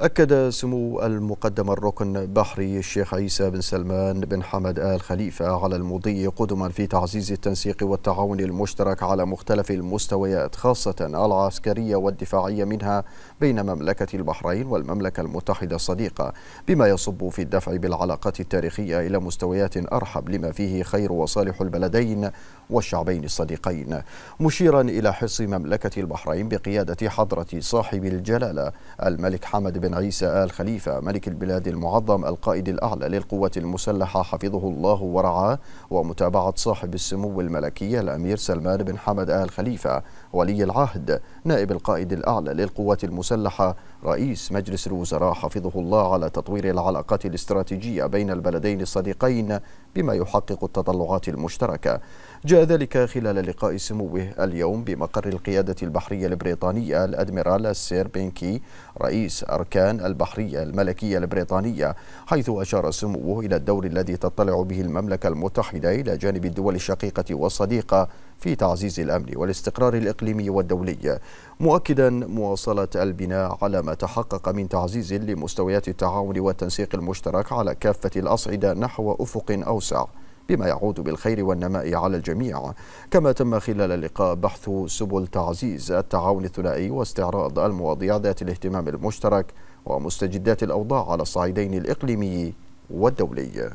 أكد سمو المقدم الركن بحري الشيخ عيسى بن سلمان بن حمد آل خليفة على المضي قدما في تعزيز التنسيق والتعاون المشترك على مختلف المستويات خاصة العسكرية والدفاعية منها بين مملكة البحرين والمملكة المتحدة الصديقة بما يصب في الدفع بالعلاقات التاريخية إلى مستويات أرحب لما فيه خير وصالح البلدين والشعبين الصديقين مشيرا إلى حرص مملكة البحرين بقيادة حضرة صاحب الجلالة الملك حمد بن عيسى آل خليفة ملك البلاد المعظم القائد الأعلى للقوات المسلحة حفظه الله ورعاه ومتابعة صاحب السمو الملكي الأمير سلمان بن حمد آل خليفة ولي العهد نائب القائد الأعلى للقوات المسلحة رئيس مجلس الوزراء حفظه الله على تطوير العلاقات الاستراتيجية بين البلدين الصديقين بما يحقق التطلعات المشتركة جاء ذلك خلال لقاء سموه اليوم بمقر القيادة البحرية البريطانية الأدميرال سير بينكي رئيس أركان الأركان البحرية الملكية البريطانية حيث أشار سموه إلى الدور الذي تطلع به المملكة المتحدة إلى جانب الدول الشقيقة والصديقة في تعزيز الأمن والاستقرار الإقليمي والدولي مؤكدا مواصلة البناء على ما تحقق من تعزيز لمستويات التعاون والتنسيق المشترك على كافة الأصعدة نحو أفق أوسع بما يعود بالخير والنماء على الجميع كما تم خلال اللقاء بحث سبل تعزيز التعاون الثنائي واستعراض المواضيع ذات الاهتمام المشترك ومستجدات الأوضاع على الصعيدين الإقليمي والدولي